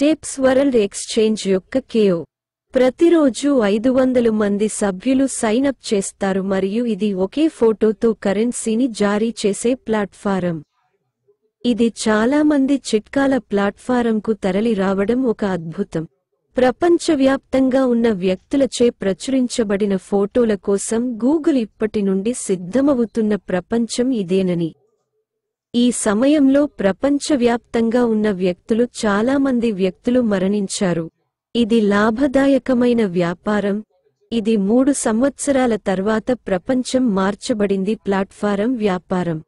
స్టేప్స్ world exchange యొక్క కేవ్ ప్రతిరోజు ఐదు వందలు మంది సభ్యులు అప్ చేస్తారు మరియు ఇది ఒకే ఫోటోతో కరెన్సీని జారీ చేసే ప్లాట్ఫారం ఇది చాలామంది చిట్కాల ప్లాట్ఫారంకు తరలి రావడం ఒక అద్భుతం ప్రపంచవ్యాప్తంగా ఉన్న వ్యక్తులచే ప్రచురించబడిన ఫోటోల కోసం గూగుల్ ఇప్పటి నుండి సిద్ధమవుతున్న ప్రపంచం ఇదేనని ఈ సమయంలో ప్రపంచవ్యాప్తంగా ఉన్న వ్యక్తులు చాలామంది వ్యక్తులు మరణించారు ఇది లాభదాయకమైన వ్యాపారం ఇది మూడు సంవత్సరాల తర్వాత ప్రపంచం మార్చబడింది ప్లాట్ఫారం వ్యాపారం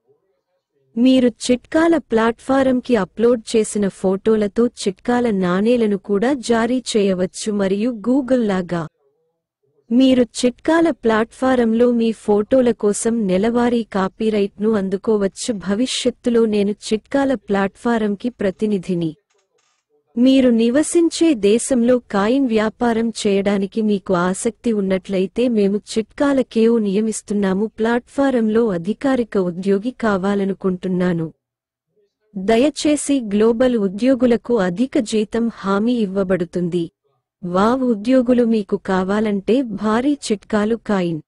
మీరు చిట్కాల ప్లాట్ఫారంకి అప్లోడ్ చేసిన ఫోటోలతో చిట్కాల నాణేలను కూడా జారీ చేయవచ్చు మరియు గూగుల్ లాగా మీరు చిట్కాల ప్లాట్ఫారంలో మీ ఫోటోల కోసం నెలవారీ కాపీరైట్ను అందుకోవచ్చు భవిష్యత్తులో నేను చిట్కాల ప్లాట్ఫారంకి ప్రతినిధిని మీరు నివసించే దేశంలో కాయిన్ వ్యాపారం చేయడానికి మీకు ఆసక్తి ఉన్నట్లయితే మేము చిట్కాల కేవు నియమిస్తున్నాము ప్లాట్ఫారంలో అధికారిక ఉద్యోగి కావాలనుకుంటున్నాను దయచేసి గ్లోబల్ ఉద్యోగులకు అధిక జీతం హామీ ఇవ్వబడుతుంది వావ్ ఉద్యోగులు మీకు కావాలంటే భారీ చిట్కాలు కాయిన్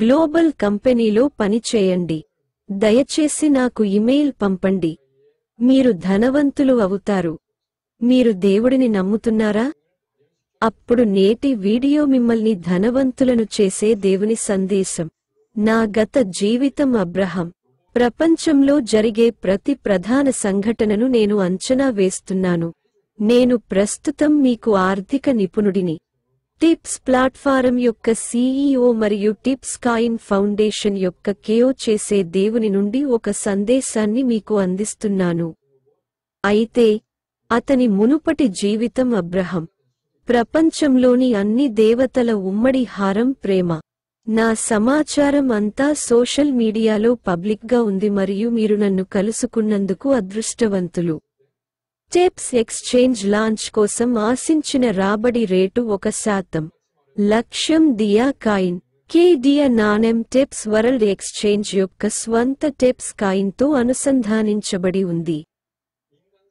గ్లోబల్ కంపెనీలో పనిచేయండి దయచేసి నాకు ఇమెయిల్ పంపండి మీరు ధనవంతులు అవుతారు మీరు దేవుడిని నమ్ముతున్నారా అప్పుడు నేటి వీడియో మిమ్మల్ని ధనవంతులను చేసే దేవుని సందేశం నా గత జీవితం అబ్రహం ప్రపంచంలో జరిగే ప్రతి ప్రధాన సంఘటనను నేను అంచనా వేస్తున్నాను నేను ప్రస్తుతం మీకు ఆర్థిక నిపుణుడిని టిప్స్ ప్లాట్ఫారం యొక్క సీఈఓ మరియు టిప్స్ కాయిన్ ఫౌండేషన్ యొక్క కేఓ చేసే దేవుని నుండి ఒక సందేశాన్ని మీకు అందిస్తున్నాను అయితే అతని మునుపటి జీవితం అబ్రహం ప్రపంచంలోని అన్ని దేవతల ఉమ్మడి హారం ప్రేమ నా సమాచారం అంతా సోషల్ మీడియాలో పబ్లిక్గా ఉంది మరియు మీరు నన్ను కలుసుకున్నందుకు అదృష్టవంతులు టెప్స్ ఎక్స్చేంజ్ లాంచ్ కోసం ఆశించిన రాబడి రేటు ఒక శాతం లక్ష్యం దియా కాయిన్ కేడియా నాణెం టెప్స్ వరల్డ్ ఎక్స్చేంజ్ యొక్క స్వంత టెప్స్ కాయిన్తో అనుసంధానించబడి ఉంది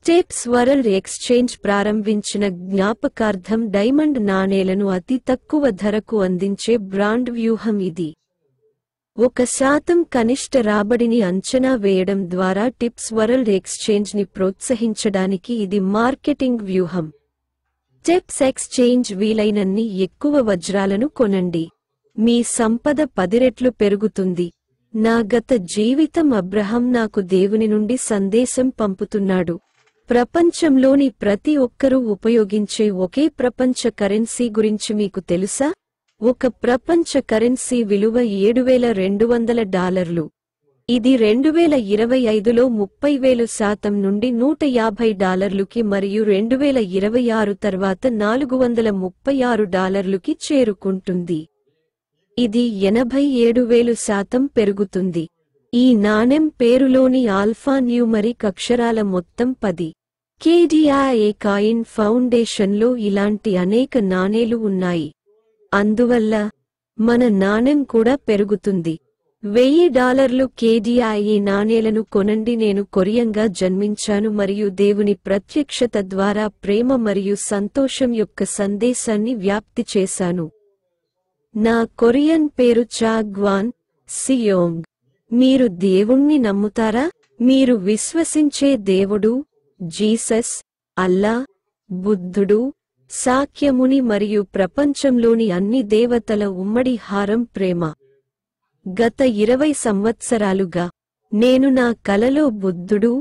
టెప్స్ వరల్డ్ ఎక్స్చేంజ్ ప్రారంభించిన జ్ఞాపకార్థం డైమండ్ నాణేలను అతి తక్కువ ధరకు అందించే బ్రాండ్ వ్యూహం ఇది ఒక శాతం కనిష్ట రాబడిని అంచనా వేయడం ద్వారా టిప్స్ వరల్డ్ ఎక్స్చేంజ్ని ప్రోత్సహించడానికి ఇది మార్కెటింగ్ వ్యూహం టిప్స్ ఎక్స్చేంజ్ వీలైనన్ని ఎక్కువ వజ్రాలను కొనండి మీ సంపద పదిరెట్లు పెరుగుతుంది నా గత జీవితం అబ్రహం నాకు దేవుని నుండి సందేశం పంపుతున్నాడు ప్రపంచంలోని ప్రతి ఒక్కరూ ఉపయోగించే ఒకే ప్రపంచ కరెన్సీ గురించి మీకు తెలుసా ఒక ప్రపంచ కరెన్సీ విలువ ఏడు వేల రెండు వందల డాలర్లు ఇది రెండు వేల ఇరవై ఐదులో ముప్పై వేలు శాతం నుండి నూట యాభై డాలర్లుకి మరియు రెండు వేల ఇరవై ఆరు తర్వాత నాలుగు వందల ముప్పై ఆరు డాలర్లుకి చేరుకుంటుంది ఇది ఎనభై ఏడు వేలు శాతం పెరుగుతుంది ఈ నాణెం పేరులోని ఆల్ఫా న్యూమరిక్ అక్షరాల మొత్తం పది కేడిఆఏ కాయిన్ ఫౌండేషన్లో ఇలాంటి అనేక నాణేలు ఉన్నాయి అందువల్ల మన నాణెం కూడా పెరుగుతుంది వెయ్యి డాలర్లు కేజీఆ ఈ నాణేలను కొనండి నేను కొరియంగా జన్మించాను మరియు దేవుని ప్రత్యక్షత ద్వారా ప్రేమ మరియు సంతోషం యొక్క సందేశాన్ని వ్యాప్తి చేశాను నా కొరియన్ పేరు చాగ్వాన్ సియోంగ్ మీరు దేవుణ్ణి నమ్ముతారా మీరు విశ్వసించే దేవుడు జీసస్ అల్లా బుద్ధుడు సాఖ్యముని మరియు ప్రపంచంలోని అన్ని దేవతల ఉమ్మడి హారం ప్రేమ గత ఇరవై సంవత్సరాలుగా నేను నా కలలో బుద్ధుడు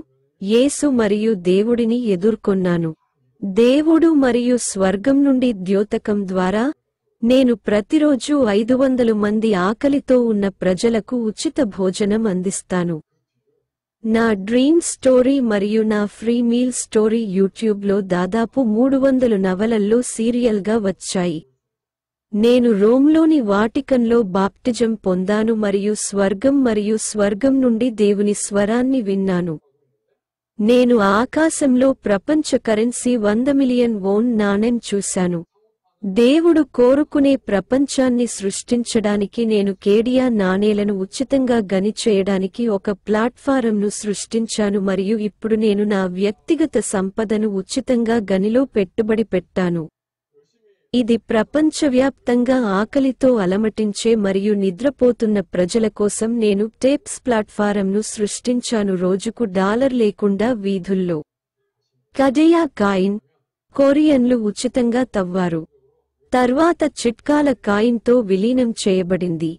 యేసు మరియు దేవుడిని ఎదుర్కొన్నాను దేవుడు మరియు స్వర్గం నుండి ద్యోతకం ద్వారా నేను ప్రతిరోజూ ఐదు వందలు మంది ఆకలితో ఉన్న ప్రజలకు ఉచిత భోజనం అందిస్తాను నా డ్రీమ్ స్టోరీ మరియు నా ఫ్రీ మీల్ స్టోరీ యూట్యూబ్లో దాదాపు మూడు వందలు నవలల్లో సీరియల్గా వచ్చాయి నేను రోమ్లోని వాటికంలో బాప్టిజం పొందాను మరియు స్వర్గం మరియు స్వర్గం నుండి దేవుని స్వరాన్ని విన్నాను నేను ఆకాశంలో ప్రపంచ కరెన్సీ వంద మిలియన్ ఓన్ నాణెం చూశాను దేవుడు కోరుకునే ప్రపంచాన్ని సృష్టించడానికి నేను కేడియా నాణేలను ఉచితంగా గని చేయడానికి ఒక ప్లాట్ఫారంను సృష్టించాను మరియు ఇప్పుడు నేను నా వ్యక్తిగత సంపదను ఉచితంగా గనిలో పెట్టుబడి పెట్టాను ఇది ప్రపంచవ్యాప్తంగా ఆకలితో అలమటించే మరియు నిద్రపోతున్న ప్రజల కోసం నేను టేప్స్ ప్లాట్ఫారంను సృష్టించాను రోజుకు డాలర్ లేకుండా వీధుల్లో కజయా కాయిన్ కొరియన్లు ఉచితంగా తవ్వారు తర్వాత చిట్కాల కాయిన్తో విలీనం చేయబడింది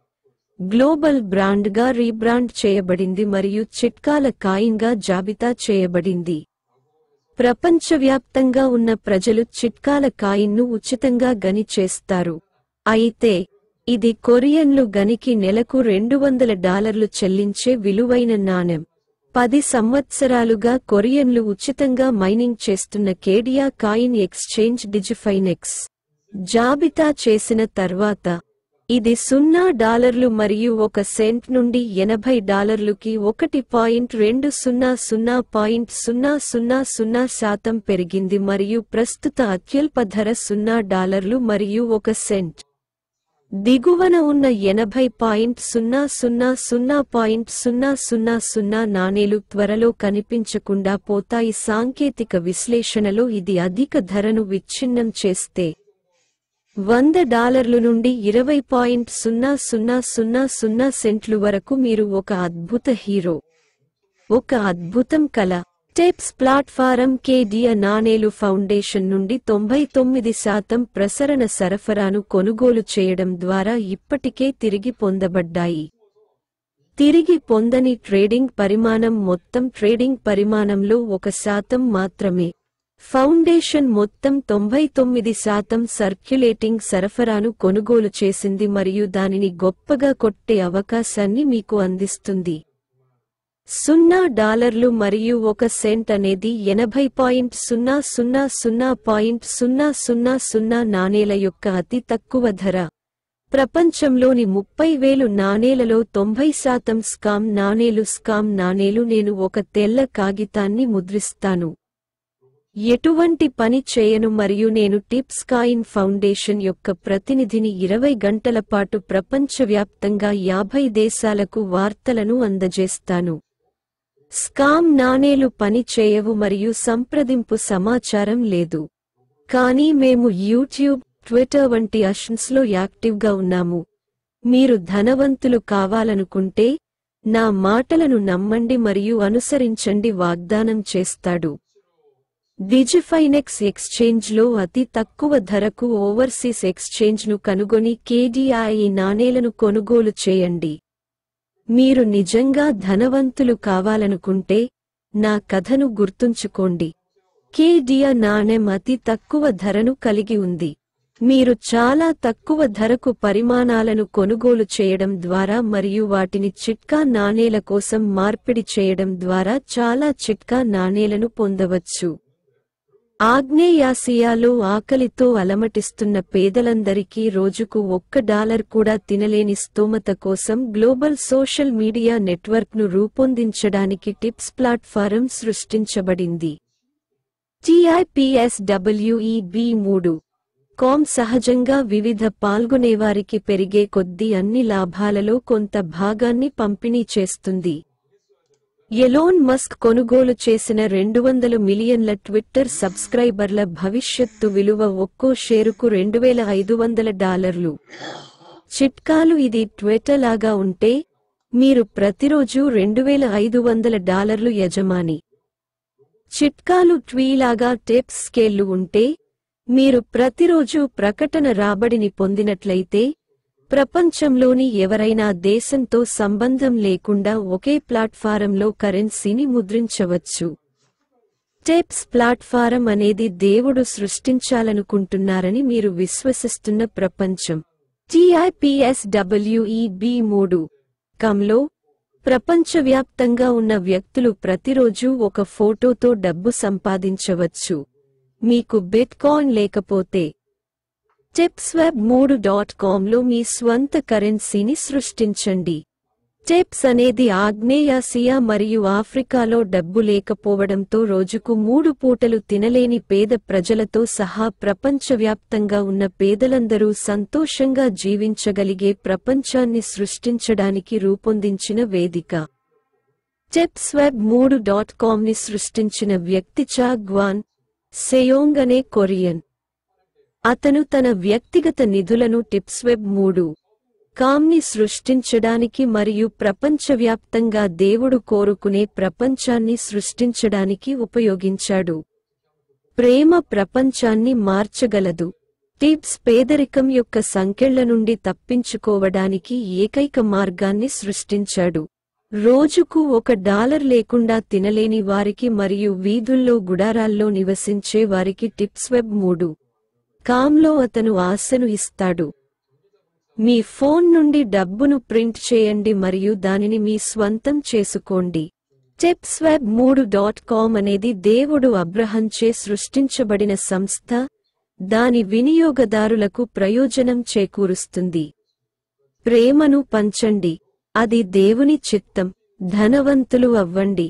గ్లోబల్ బ్రాండ్గా రీబ్రాండ్ చేయబడింది మరియు చిట్కాల కాయిన్గా జాబితా చేయబడింది ప్రపంచవ్యాప్తంగా ఉన్న ప్రజలు చిట్కాల కాయిన్ను ఉచితంగా గని చేస్తారు అయితే ఇది కొరియన్లు గనికి నెలకు రెండు వందల డాలర్లు చెల్లించే విలువైన నాణెం పది సంవత్సరాలుగా కొరియన్లు ఉచితంగా మైనింగ్ చేస్తున్న కేడియా కాయిన్ ఎక్స్చేంజ్ డిజిఫైనెక్స్ జాబితా చేసిన తర్వాత ఇది సున్నా డాలర్లు మరియు ఒక సెంట్ నుండి ఎనభై డాలర్లుకి ఒకటి పాయింట్ రెండు సున్నా సున్నా పాయింట్ సున్నా సున్నా సున్నా శాతం పెరిగింది మరియు ప్రస్తుత అత్యల్ప ధర సున్నా డాలర్లు మరియు ఒక సెంట్ దిగువన ఉన్న ఎనభై పాయింట్ సున్నా సున్నా సున్నా పాయింట్ సున్నా సున్నా సున్నా నాణేలు త్వరలో కనిపించకుండా పోతాయి సాంకేతిక విశ్లేషణలో ఇది అధిక ధరను విచ్ఛిన్నం చేస్తే వంద డాలర్లు నుండి ఇరవై పాయింట్ సున్నా సున్నా సున్నా సున్నా సెంట్లు వరకు మీరు ఒక అద్భుత హీరో ఒక అద్భుతం కల టెప్స్ ప్లాట్ఫారం కేడియ నాణేలు ఫౌండేషన్ నుండి తొంభై తొమ్మిది శాతం ప్రసరణ సరఫరాను కొనుగోలు చేయడం ద్వారా ఇప్పటికే తిరిగి పొందబడ్డాయి తిరిగి పొందని ట్రేడింగ్ పరిమాణం మొత్తం ట్రేడింగ్ పరిమాణంలో ఒక శాతం మాత్రమే ఫౌండేషన్ మొత్తం తొంభై తొమ్మిది శాతం సర్క్యులేటింగ్ సరఫరాను కొనుగోలు చేసింది మరియు దానిని గొప్పగా కొట్టే అవకాశాన్ని మీకు అందిస్తుంది సున్నా డాలర్లు మరియు ఒక సెంట్ అనేది ఎనభై పాయింట్ సున్నా సున్నా సున్నా పాయింట్ సున్నా సున్నా సున్నా నాణేల యొక్క అతి తక్కువ ధర ప్రపంచంలోని ముప్పై వేలు నాణేలలో తొంభై శాతం స్కామ్ నాణేలు స్కామ్ నాణేలు నేను ఒక తెల్ల కాగితాన్ని ముద్రిస్తాను ఎటువంటి పని చేయను మరియు నేను టిప్స్ కాయిన్ ఫౌండేషన్ యొక్క ప్రతినిధిని ఇరవై గంటల పాటు ప్రపంచవ్యాప్తంగా యాభై దేశాలకు వార్తలను అందజేస్తాను స్కామ్ నాణేలు పని చేయవు మరియు సంప్రదింపు సమాచారం లేదు కానీ మేము యూట్యూబ్ ట్విట్టర్ వంటి అషన్స్లో యాక్టివ్గా ఉన్నాము మీరు ధనవంతులు కావాలనుకుంటే నా మాటలను నమ్మండి మరియు అనుసరించండి వాగ్దానం చేస్తాడు డిజిఫైనెక్స్ ఎక్స్చేంజ్లో అతి తక్కువ ధరకు ఓవర్సీస్ ఎక్స్చేంజ్ను కనుగొని కేడీఐ నాణేలను కొనుగోలు చేయండి మీరు నిజంగా ధనవంతులు కావాలనుకుంటే నా కథను గుర్తుంచుకోండి కేడియా నాణెం అతి తక్కువ ధరను కలిగి ఉంది మీరు చాలా తక్కువ ధరకు పరిమాణాలను కొనుగోలు చేయడం ద్వారా మరియు వాటిని చిట్కా నాణేల కోసం మార్పిడి చేయడం ద్వారా చాలా చిట్కా నాణేలను పొందవచ్చు ఆగ్నేయాసియాలో ఆకలితో అలమటిస్తున్న పేదలందరికీ రోజుకు ఒక్క డాలర్ కూడా తినలేని స్తోమత కోసం గ్లోబల్ సోషల్ మీడియా నెట్వర్క్ను రూపొందించడానికి టిప్స్ ప్లాట్ఫారం సృష్టించబడింది టిఐపిఎస్డబ్ల్యూఈబి మూడు కామ్ సహజంగా వివిధ పాల్గొనేవారికి పెరిగే కొద్దీ అన్ని లాభాలలో కొంత భాగాన్ని పంపిణీ చేస్తుంది ఎలోన్ మస్క్ కొనుగోలు చేసిన రెండు వందల మిలియన్ల ట్విట్టర్ సబ్స్క్రైబర్ల భవిష్యత్తు విలువ ఒక్కో షేరుకు రెండు వేల ఐదు వందల డాలర్లు చిట్కాలు ఇది ట్విట్టర్ లాగా ఉంటే మీరు ప్రతిరోజు రెండు వేల ఐదు వందల డాలర్లు యజమాని చిట్కాలు ట్వీలాగా టేప్ స్కేళ్లు ఉంటే మీరు ప్రతిరోజు ప్రకటన రాబడిని పొందినట్లయితే ప్రపంచంలోని ఎవరైనా దేశంతో సంబంధం లేకుండా ఒకే ప్లాట్ఫారంలో కరెన్సీని ముద్రించవచ్చు టెప్స్ ప్లాట్ఫారం అనేది దేవుడు సృష్టించాలనుకుంటున్నారని మీరు విశ్వసిస్తున్న ప్రపంచం టిఐపిఎస్డబ్ల్యూఈబి మూడు కంలో ప్రపంచవ్యాప్తంగా ఉన్న వ్యక్తులు ప్రతిరోజు ఒక ఫోటోతో డబ్బు సంపాదించవచ్చు మీకు బిట్కాయిన్ లేకపోతే టెప్స్వాబ్ మూడు డాట్ కామ్లో మీ స్వంత కరెన్సీని సృష్టించండి టెప్స్ అనేది ఆగ్నేయాసియా మరియు ఆఫ్రికాలో డబ్బు లేకపోవడంతో రోజుకు మూడు పూటలు తినలేని పేద ప్రజలతో సహా ప్రపంచవ్యాప్తంగా ఉన్న పేదలందరూ సంతోషంగా జీవించగలిగే ప్రపంచాన్ని సృష్టించడానికి రూపొందించిన వేదిక టెప్స్ వెబ్ మూడు డాట్ కామ్ని సృష్టించిన వ్యక్తి చాగ్వాన్ సెయోంగ్ అనే కొరియన్ అతను తన వ్యక్తిగత నిధులను టిప్స్ వెబ్ మూడు కామ్ని సృష్టించడానికి మరియు ప్రపంచవ్యాప్తంగా దేవుడు కోరుకునే ప్రపంచాన్ని సృష్టించడానికి ఉపయోగించాడు ప్రేమ ప్రపంచాన్ని మార్చగలదు టిప్స్ పేదరికం యొక్క సంకెళ్ల నుండి తప్పించుకోవడానికి ఏకైక మార్గాన్ని సృష్టించాడు రోజుకు ఒక డాలర్ లేకుండా తినలేని వారికి మరియు వీధుల్లో గుడారాల్లో నివసించే వారికి టిప్స్ వెబ్ మూడు కామ్లో అతను ఆశను ఇస్తాడు మీ ఫోన్ నుండి డబ్బును ప్రింట్ చేయండి మరియు దానిని మీ స్వంతం చేసుకోండి టెప్స్ వెబ్ మూడు డాట్ కామ్ అనేది దేవుడు అబ్రహంచే సృష్టించబడిన సంస్థ దాని వినియోగదారులకు ప్రయోజనం చేకూరుస్తుంది ప్రేమను పంచండి అది దేవుని చిత్తం ధనవంతులు అవ్వండి